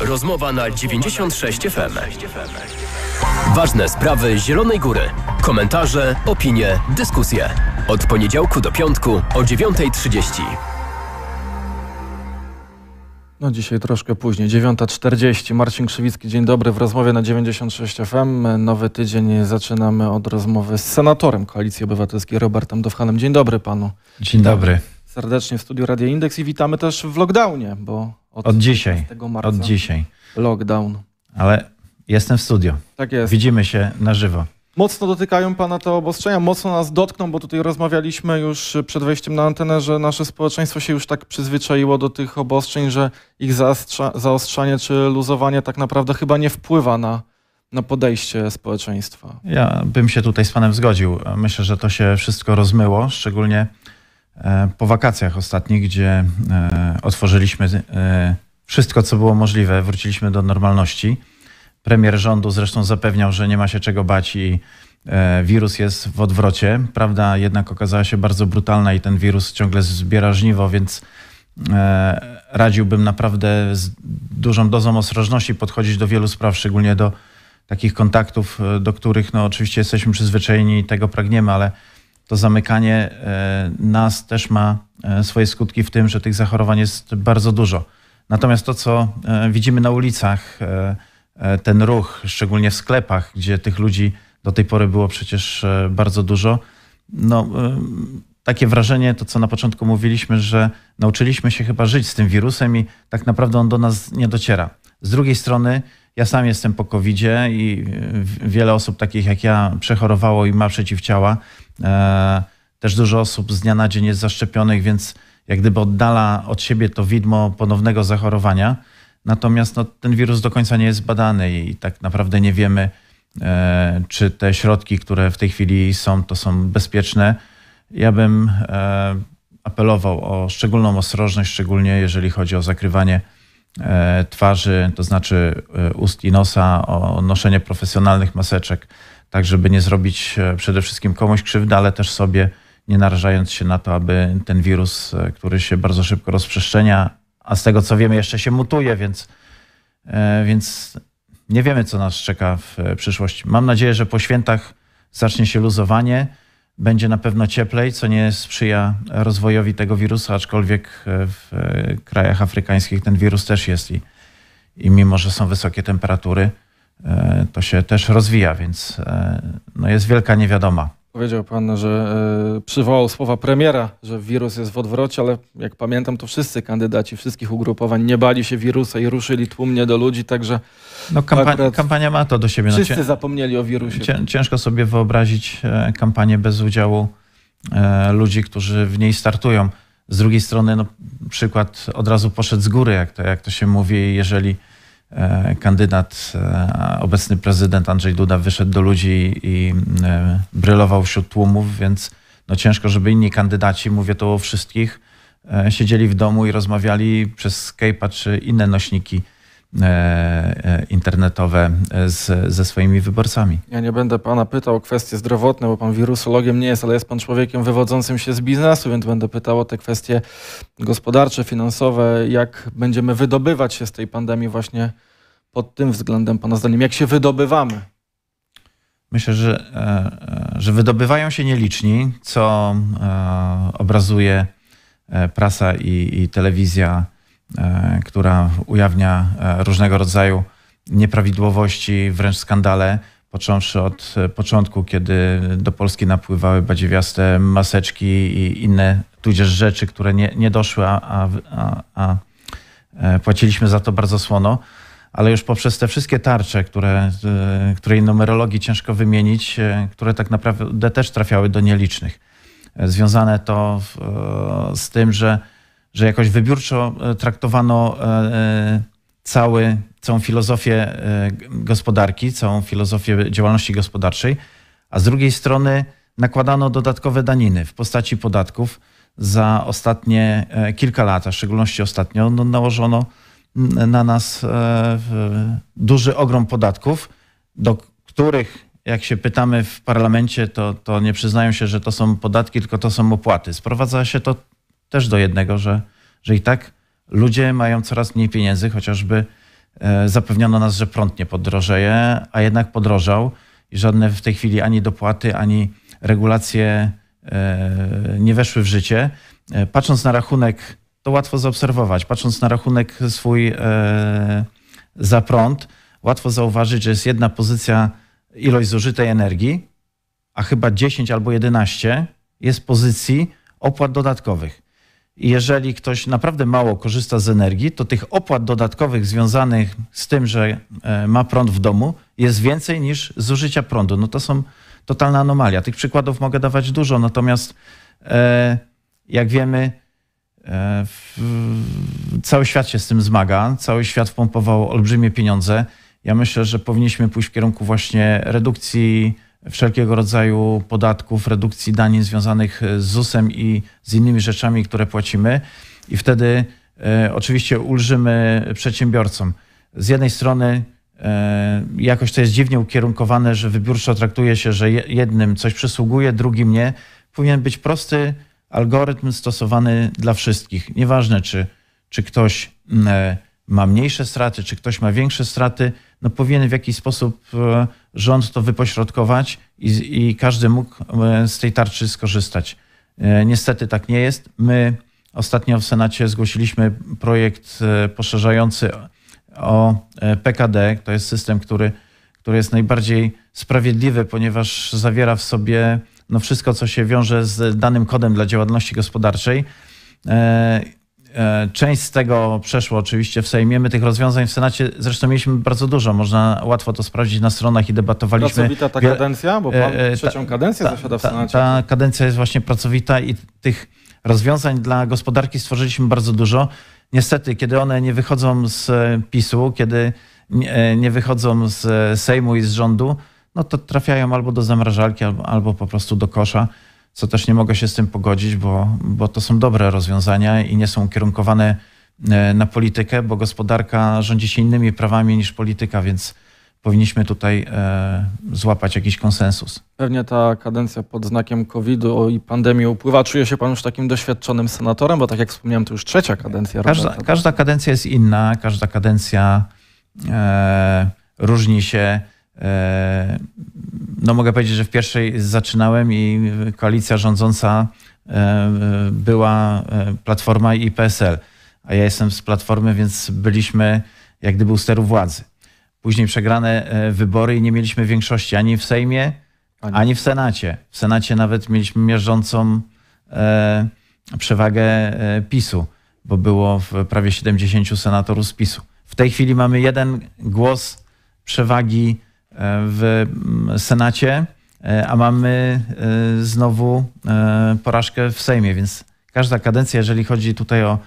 Rozmowa na 96 FM. Ważne sprawy Zielonej Góry. Komentarze, opinie, dyskusje. Od poniedziałku do piątku o 9.30. No dzisiaj troszkę później, 9.40. Marcin Krzywicki, dzień dobry w rozmowie na 96 FM. Nowy tydzień zaczynamy od rozmowy z senatorem Koalicji Obywatelskiej Robertem Dowhanem. Dzień dobry panu. Dzień dobry. Serdecznie w studiu Radio Indeks i witamy też w lockdownie, bo od, od dzisiaj. Od dzisiaj. Lockdown. Ale jestem w studio. Tak jest. Widzimy się na żywo. Mocno dotykają Pana te obostrzenia, mocno nas dotkną, bo tutaj rozmawialiśmy już przed wejściem na antenę, że nasze społeczeństwo się już tak przyzwyczaiło do tych obostrzeń, że ich zaostrzanie czy luzowanie tak naprawdę chyba nie wpływa na, na podejście społeczeństwa. Ja bym się tutaj z Panem zgodził. Myślę, że to się wszystko rozmyło, szczególnie E, po wakacjach ostatnich, gdzie e, otworzyliśmy e, wszystko, co było możliwe, wróciliśmy do normalności. Premier rządu zresztą zapewniał, że nie ma się czego bać i wirus jest w odwrocie. Prawda jednak okazała się bardzo brutalna i ten wirus ciągle zbiera żniwo, więc radziłbym naprawdę z dużą dozą ostrożności podchodzić do wielu spraw, szczególnie do takich kontaktów, do których no, oczywiście jesteśmy przyzwyczajeni i tego pragniemy, ale to zamykanie e, nas też ma e, swoje skutki w tym, że tych zachorowań jest bardzo dużo. Natomiast to, co e, widzimy na ulicach, ten ruch, szczególnie w sklepach, gdzie tych ludzi do tej pory było przecież bardzo dużo, no, takie wrażenie, to co na początku mówiliśmy, że nauczyliśmy się chyba żyć z tym wirusem i tak naprawdę on do nas nie dociera. Z drugiej strony, ja sam jestem po covid i e, wiele osób takich jak ja przechorowało i ma przeciwciała. E, też dużo osób z dnia na dzień jest zaszczepionych, więc jak gdyby oddala od siebie to widmo ponownego zachorowania. Natomiast no, ten wirus do końca nie jest badany i tak naprawdę nie wiemy, e, czy te środki, które w tej chwili są, to są bezpieczne. Ja bym apelował o szczególną ostrożność, szczególnie jeżeli chodzi o zakrywanie E, twarzy, to znaczy e, ust i nosa, o noszenie profesjonalnych maseczek, tak żeby nie zrobić e, przede wszystkim komuś krzywdy, ale też sobie nie narażając się na to, aby ten wirus, który się bardzo szybko rozprzestrzenia, a z tego co wiemy jeszcze się mutuje, więc, więc nie wiemy co nas czeka w przyszłości. Mam nadzieję, że po świętach zacznie się luzowanie będzie na pewno cieplej, co nie sprzyja rozwojowi tego wirusa, aczkolwiek e, w e, krajach afrykańskich ten wirus też jest i, i mimo, że są wysokie temperatury, e, to się też rozwija, więc no jest wielka niewiadoma. Powiedział pan, że y, przywołał słowa premiera, że wirus jest w odwrocie, ale jak pamiętam, to wszyscy kandydaci wszystkich ugrupowań nie bali się wirusa i ruszyli tłumnie do ludzi, także. No, kampa kampania ma to do siebie. No, wszyscy no, zapomnieli o wirusie. Cię ciężko sobie wyobrazić e, kampanię bez udziału e, ludzi, którzy w niej startują. Z drugiej strony, no, przykład od razu poszedł z góry, jak to, jak to się mówi, jeżeli E, kandydat, e, obecny prezydent Andrzej Duda wyszedł do ludzi i e, brylował wśród tłumów, więc no ciężko, żeby inni kandydaci, mówię to o wszystkich, siedzieli w domu i rozmawiali przez Skype'a czy inne nośniki internetowe e, z, ze swoimi wyborcami. Ja nie będę pana pytał o kwestie zdrowotne, bo pan wirusologiem nie jest, ale jest pan człowiekiem wywodzącym się z biznesu, więc będę pytał o te kwestie gospodarcze, finansowe, jak będziemy wydobywać się z tej pandemii właśnie pod tym względem, pana zdaniem, jak się wydobywamy? Myślę, że, e, e, że wydobywają się nieliczni, co obrazuje prasa i, i telewizja, która ujawnia różnego rodzaju nieprawidłowości, wręcz skandale, począwszy od e, początku, kiedy do Polski napływały badziewiaste maseczki i inne tudzież rzeczy, które nie, nie doszły, a, a, a e, płaciliśmy za to bardzo słono. Ale już poprzez te wszystkie tarcze, które, e, której numerologii ciężko wymienić, które tak naprawdę też trafiały do nielicznych. Związane to z tym, że, że jakoś wybiórczo traktowano cały całą filozofię e, gospodarki, całą filozofię działalności gospodarczej, a z drugiej strony nakładano dodatkowe daniny w postaci podatków. Za ostatnie e, kilka lat, a w szczególności ostatnio, no, nałożono na nas e, duży ogrom podatków, do których, jak się pytamy w parlamencie, to, to nie przyznają się, że to są podatki, tylko to są opłaty. Sprowadza się to też do jednego, że, że i tak ludzie mają coraz mniej pieniędzy, chociażby E, zapewniono nas, że prąd nie podrożeje, a jednak podrożał i żadne w tej chwili ani dopłaty, ani regulacje e, nie weszły w życie. E, patrząc na rachunek, to łatwo zaobserwować, patrząc na rachunek swój za prąd, łatwo zauważyć, że jest jedna pozycja ilość zużytej energii, a chyba 10 albo 11 jest pozycji opłat dodatkowych jeżeli ktoś naprawdę mało korzysta z energii, to tych opłat dodatkowych związanych z tym, że e, ma prąd w domu, jest więcej niż zużycia prądu. No to są totalna anomalia. Tych przykładów mogę dawać dużo, natomiast e, jak wiemy, e, cały świat się z tym zmaga, cały świat wpompował olbrzymie pieniądze. Ja myślę, że powinniśmy pójść w kierunku właśnie redukcji wszelkiego rodzaju podatków, redukcji danin związanych e, z ZUS-em i z innymi rzeczami, które płacimy. I wtedy e, oczywiście ulżymy przedsiębiorcom. Z jednej strony e, jakoś to jest dziwnie ukierunkowane, że wybiórczo traktuje się, że jednym coś przysługuje, drugim nie. Powinien być prosty algorytm stosowany dla wszystkich. Nieważne, czy, czy ktoś mm, e, ma mniejsze straty, czy ktoś ma większe straty, no powinien w jakiś sposób e, rząd to wypośrodkować i, i każdy mógł e, z tej tarczy skorzystać. E, niestety tak nie jest. My ostatnio w Senacie zgłosiliśmy projekt e, poszerzający o PKD. To jest system, który, który jest najbardziej sprawiedliwy, ponieważ zawiera w sobie no wszystko, co się wiąże z danym kodem dla działalności gospodarczej E, część z tego przeszło oczywiście w Sejmie. My tych rozwiązań w Senacie zresztą mieliśmy bardzo dużo. Można łatwo to sprawdzić na stronach i debatowaliśmy. Pracowita ta kadencja? Bo pan e, e, trzecią kadencję zasiada w Senacie. Ta, ta kadencja jest właśnie pracowita i tych rozwiązań dla gospodarki stworzyliśmy bardzo dużo. Niestety, kiedy one nie wychodzą z PiSu, kiedy nie wychodzą z Sejmu i z rządu, no to trafiają albo do zamrażalki, albo, albo po prostu do kosza co też nie mogę się z tym pogodzić, bo, bo to są dobre rozwiązania i nie są ukierunkowane e, na politykę, bo gospodarka rządzi się innymi prawami niż polityka, więc powinniśmy tutaj e, złapać jakiś konsensus. Pewnie ta kadencja pod znakiem COVID-u i pandemii upływa. Czuje się pan już takim doświadczonym senatorem, bo tak jak wspomniałem, to już trzecia kadencja. Każda, każda kadencja jest inna, każda kadencja e, różni się E, no mogę powiedzieć, że w pierwszej zaczynałem i koalicja rządząca e, była e, Platforma i PSL, a ja jestem z Platformy, więc byliśmy jak gdyby u steru władzy. Później przegrane wybory i nie mieliśmy większości ani w Sejmie, ani, ani w Senacie. W Senacie nawet mieliśmy mierzącą przewagę PiSu, bo było prawie 70 senatorów z PiSu. W tej chwili mamy jeden głos przewagi w mm, Senacie, e, a mamy e, znowu e, porażkę w Sejmie, więc każda kadencja, jeżeli chodzi tutaj o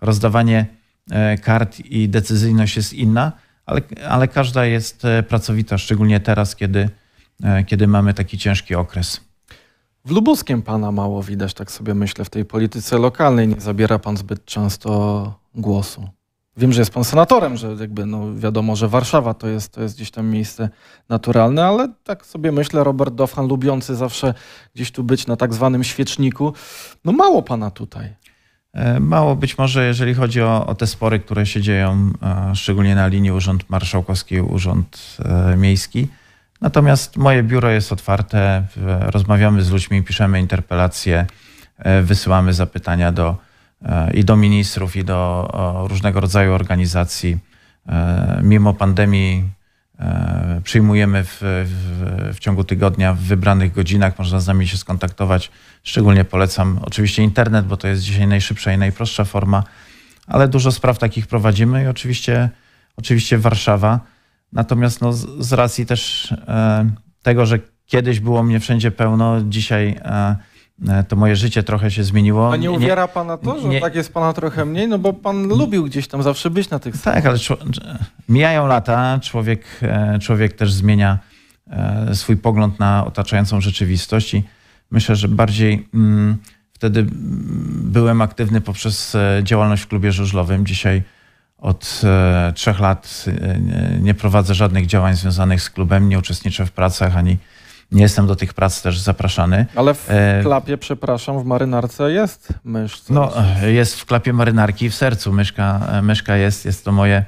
rozdawanie kart i decyzyjność jest inna, ale, ale każda jest pracowita, szczególnie teraz, kiedy, kiedy mamy taki ciężki okres. W Lubuskiem pana mało widać, tak sobie myślę, w tej polityce lokalnej. Nie zabiera pan zbyt często głosu. Wiem, że jest pan senatorem, że jakby no wiadomo, że Warszawa to jest, to jest gdzieś tam miejsce naturalne, ale tak sobie myślę, Robert Dofhan, lubiący zawsze gdzieś tu być na tak zwanym świeczniku, no mało pana tutaj. E, mało być może, jeżeli chodzi o, o te spory, które się dzieją, e, szczególnie na linii Urząd Marszałkowski, Urząd e, Miejski. Natomiast moje biuro jest otwarte, rozmawiamy z ludźmi, piszemy interpelacje, wysyłamy zapytania do i do ministrów, i do różnego rodzaju organizacji. E, mimo pandemii e, przyjmujemy w, w, w, ciągu tygodnia w wybranych godzinach. Można z nami się skontaktować. Szczególnie polecam oczywiście internet, bo to jest dzisiaj najszybsza i najprostsza forma, ale dużo spraw takich prowadzimy i oczywiście, oczywiście Warszawa. Natomiast no, z, racji też e, tego, że kiedyś było mnie wszędzie pełno, dzisiaj. E, E, to moje życie trochę się zmieniło. A nie uwiera pana to, że nie, tak jest pana trochę mniej? No bo pan lubił gdzieś tam zawsze być na tych Tak, ale mijają lata, człowiek, e, człowiek też zmienia e, swój pogląd na otaczającą rzeczywistość i myślę, że bardziej mm, wtedy byłem aktywny poprzez działalność w klubie żużlowym. Dzisiaj od trzech lat nie prowadzę żadnych działań związanych z klubem, nie uczestniczę w pracach ani nie jestem do tych prac też zapraszany. Ale w e, klapie, przepraszam, w marynarce jest mysz. No, jest w klapie marynarki i w sercu. Myszka, e, myszka jest, jest to moje,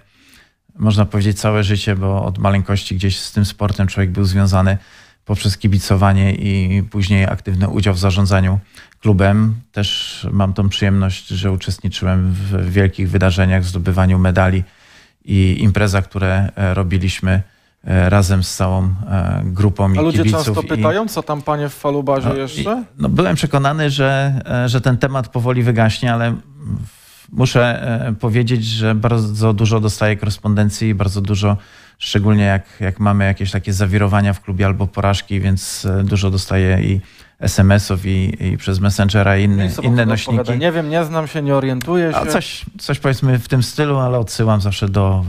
można powiedzieć, całe życie, bo od maleńkości gdzieś z tym sportem człowiek był związany poprzez kibicowanie i później aktywny udział w zarządzaniu klubem. Też mam tą przyjemność, że uczestniczyłem w wielkich wydarzeniach, zdobywaniu medali i imprezach, które e, robiliśmy E, razem z całą e, grupą A ludzie kibiców. często pytają, co tam panie w falubarze no, jeszcze? I, no, byłem przekonany, że, e, że ten temat powoli wygaśnie, ale muszę powiedzieć, że bardzo dużo dostaję korespondencji i bardzo dużo, szczególnie jak, jak mamy jakieś takie zawirowania w klubie albo porażki, więc dużo dostaję i SMS-ów i, i, przez Messengera i inne nośniki. Nie wiem, nie znam się, nie orientuję się. A coś, coś powiedzmy w tym stylu, ale odsyłam zawsze do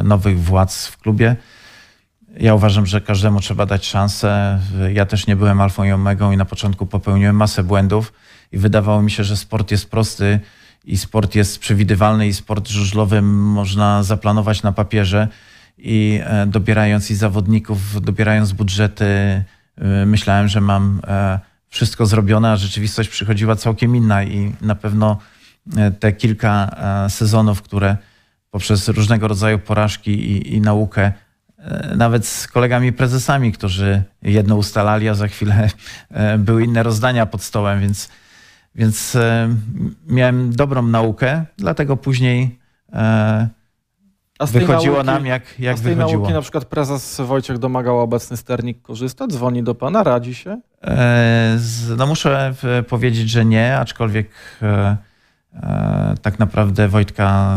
e, nowych władz w klubie. Ja uważam, że każdemu trzeba dać szansę. Ja też nie byłem alfą i omegą i na początku popełniłem masę błędów i wydawało mi się, że sport jest prosty i sport jest przewidywalny i sport żużlowy można zaplanować na papierze i e, dobierając i zawodników, dobierając budżety, Y, myślałem, że mam e, wszystko zrobione, a rzeczywistość przychodziła całkiem inna i na pewno e, te kilka e, sezonów, które poprzez różnego rodzaju porażki i, i naukę, nawet z kolegami prezesami, którzy jedno ustalali, a za chwilę były inne rozdania pod stołem, więc, więc miałem dobrą naukę, dlatego później wychodziło nauki, nam, jak, jak a z tej wychodziło. nauki na przykład prezes Wojciech domagał, obecny sternik korzysta, dzwoni do pana, radzi się? E, z, no muszę powiedzieć, że nie, aczkolwiek e, e, tak naprawdę Wojtka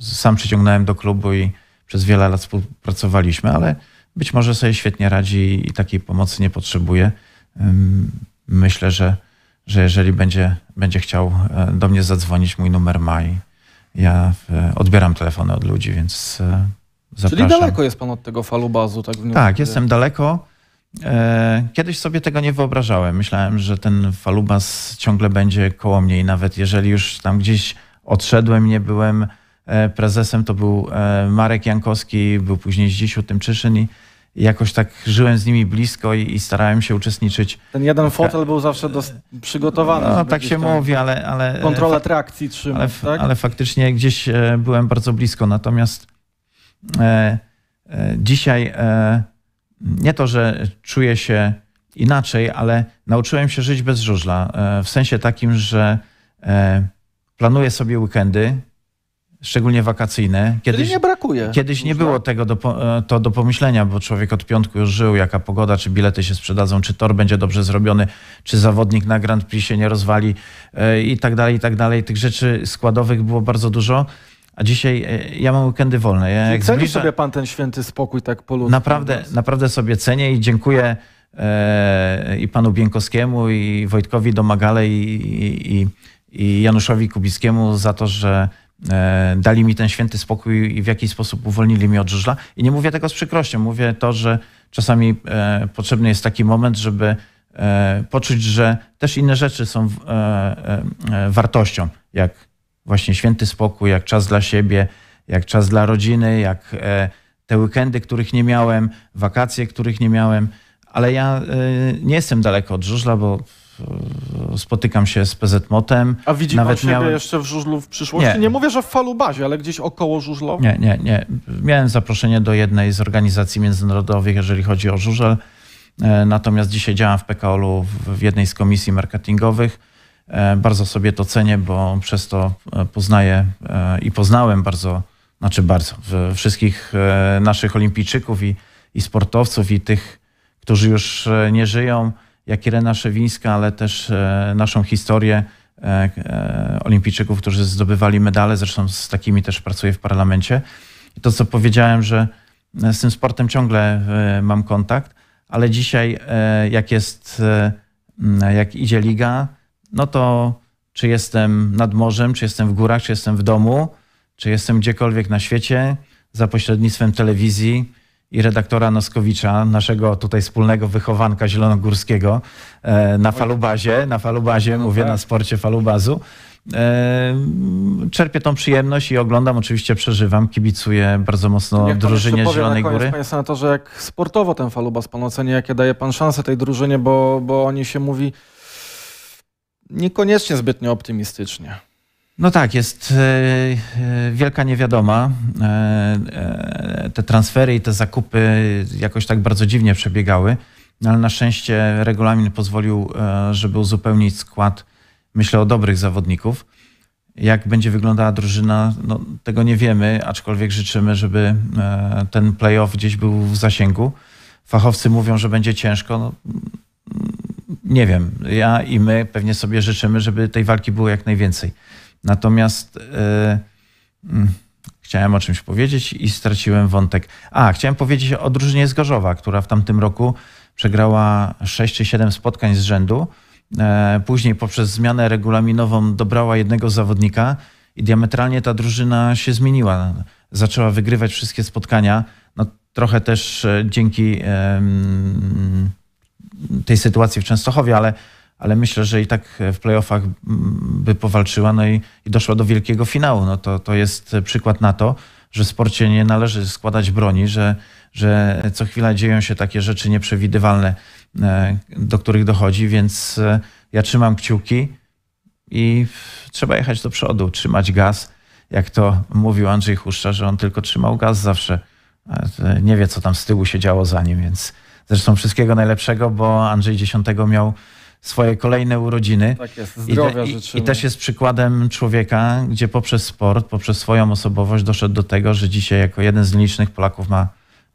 e, sam przyciągnąłem do klubu i przez wiele lat współpracowaliśmy, ale być może sobie świetnie radzi i takiej pomocy nie potrzebuje. Myślę, że, że jeżeli będzie, będzie chciał e, do mnie zadzwonić, mój numer ma i ja e, odbieram telefony od ludzi, więc e, zapraszam. Czyli daleko jest pan od tego falubazu? Tak, tak jestem daleko. E, kiedyś sobie tego nie wyobrażałem. Myślałem, że ten falubaz ciągle będzie koło mnie i nawet jeżeli już tam gdzieś odszedłem, nie byłem prezesem, to był Marek Jankowski, był później Zdzisiu Tymczyszyn i jakoś tak żyłem z nimi blisko i, i starałem się uczestniczyć. Ten jeden fotel był zawsze przygotowany. No, tak się mówi, ale... ale e, kontrolę trakcji trzymać, ale, tak? ale faktycznie gdzieś e, byłem bardzo blisko. Natomiast e, e, dzisiaj e, nie to, że czuję się inaczej, ale nauczyłem się żyć bez żużla. E, w sensie takim, że planuję sobie weekendy, szczególnie wakacyjne. Kiedyś nie brakuje. Kiedyś nie było tego do, e, to do pomyślenia, bo człowiek od piątku już żył, jaka pogoda, czy bilety się sprzedadzą, czy tor będzie dobrze zrobiony, czy zawodnik na Grand Prix się nie rozwali e, i tak dalej, i tak dalej. Tych rzeczy składowych było bardzo dużo. A dzisiaj e, ja mam weekendy wolne. Ja jak ceni zbliża... sobie pan ten święty spokój tak po ludzku. Naprawdę, naprawdę sobie cenię i dziękuję e, i panu Bienkowskiemu, i Wojtkowi Domagale, i, i, i Januszowi Kubickiemu za to, że E, dali mi ten święty spokój i w jakiś sposób uwolnili mnie od żużla. I nie mówię tego z przykrością, mówię to, że czasami e, potrzebny jest taki moment, żeby e, poczuć, że też inne rzeczy są wartością, jak właśnie święty spokój, jak czas dla siebie, jak czas dla rodziny, jak te weekendy, których nie miałem, wakacje, których nie miałem. Ale ja nie jestem daleko od żużla, bo spotykam się z PZMotem. A widzi Nawet pan miałem... jeszcze w żużlu w przyszłości? Nie. nie mówię, że w falubazie, ale gdzieś około żużlowo? Nie, nie, nie. Miałem zaproszenie do jednej z organizacji międzynarodowych, jeżeli chodzi o żużel. E, natomiast dzisiaj działam w PKOL-u w jednej z komisji marketingowych. E, bardzo sobie to cenię, bo przez to e, poznaję i poznałem bardzo, znaczy bardzo, wszystkich naszych olimpijczyków i, i sportowców i tych, którzy już nie żyją jak Irena Szewińska, ale też e, naszą historię e, e, olimpijczyków, którzy zdobywali medale, zresztą z takimi też pracuję w parlamencie. I to, co powiedziałem, że z tym sportem ciągle mam kontakt, ale dzisiaj jak jest, jak idzie liga, no to czy jestem nad morzem, czy jestem w górach, czy jestem w domu, czy jestem gdziekolwiek na świecie, za pośrednictwem telewizji, i redaktora Noskowicza, naszego tutaj wspólnego wychowanka zielonogórskiego e, na falubazie, na falubazie, mówię tak. na sporcie falubazu. E, czerpię tą przyjemność i oglądam, oczywiście przeżywam, kibicuję bardzo mocno jak drużynie pan Zielonej na koniec, Góry. Panie senatorze, jak sportowo ten falubaz pan ocenia, jakie daje pan szanse tej drużynie, bo, bo o niej się mówi niekoniecznie zbytnio optymistycznie. No tak, jest e, e, wielka niewiadoma. E, te transfery i te zakupy jakoś tak bardzo dziwnie przebiegały, no ale na szczęście regulamin pozwolił, żeby uzupełnić skład, myślę, o dobrych zawodników. Jak będzie wyglądała drużyna, no, tego nie wiemy, aczkolwiek życzymy, żeby ten playoff gdzieś był w zasięgu. Fachowcy mówią, że będzie ciężko. No, nie wiem. Ja i my pewnie sobie życzymy, żeby tej walki było jak najwięcej. Natomiast e, mm, chciałem o czymś powiedzieć i straciłem wątek. A, chciałem powiedzieć o drużynie z Gorzowa, która w tamtym roku przegrała 6 czy 7 spotkań z rzędu. E, później poprzez zmianę regulaminową dobrała jednego zawodnika i diametralnie ta drużyna się zmieniła. Zaczęła wygrywać wszystkie spotkania. No, trochę też e, dzięki tej sytuacji w Częstochowie, ale ale myślę, że i tak w playoffach mm, by powalczyła no i, i doszła do wielkiego finału. No to, to jest przykład na to, że w sporcie nie należy składać broni, że, że co chwila dzieją się takie rzeczy nieprzewidywalne, e, do których dochodzi, więc e, ja trzymam kciuki i trzeba jechać do przodu, trzymać gaz. Jak to mówił Andrzej Huszcza, że on tylko trzymał gaz zawsze. E, nie wie, co tam z tyłu się działo za nim, więc zresztą wszystkiego najlepszego, bo Andrzej 10 miał swoje kolejne urodziny. Tak jest, zdrowia I, i, I, też jest przykładem człowieka, gdzie poprzez sport, poprzez swoją osobowość doszedł do tego, że dzisiaj jako jeden z licznych Polaków ma,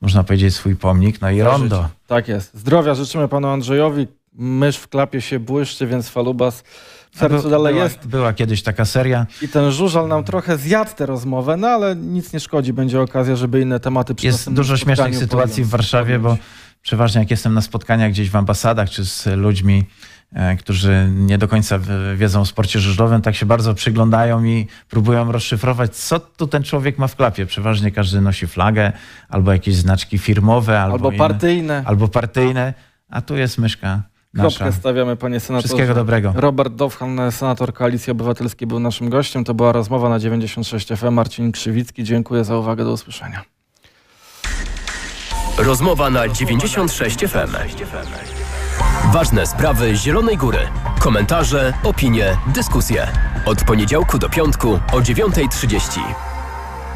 można powiedzieć, swój pomnik, no i rondo. Tak jest. Zdrowia życzymy panu Andrzejowi. Mysz w klapie się błyszczy, więc falubas w sercu dalej była, jest. Była kiedyś taka seria. I ten żużal nam trochę zjadł tę rozmowę, no ale nic nie szkodzi, będzie okazja, żeby inne tematy przy Jest dużo śmiesznych sytuacji w Warszawie, bo przeważnie jak jestem na spotkaniach gdzieś w ambasadach czy z ludźmi E, którzy nie do końca wiedzą o sporcie żużlowym, tak się bardzo przyglądają i próbują rozszyfrować, co tu ten człowiek ma w klapie. Przeważnie każdy nosi flagę albo jakieś znaczki firmowe, albo, albo partyjne. albo partyjne, a tu jest myszka. Nasza. Kropkę stawiamy, panie senatorze. Wszystkiego dobrego. Robert Dowhan, senator Koalicji Obywatelskiej, był naszym gościem. To była rozmowa na 96 FM. Marcin Krzywicki, dziękuję za uwagę. Do usłyszenia. Rozmowa na 96 FM. Ważne sprawy Zielonej Góry. Komentarze, opinie, dyskusje. Od poniedziałku do piątku o 9.30.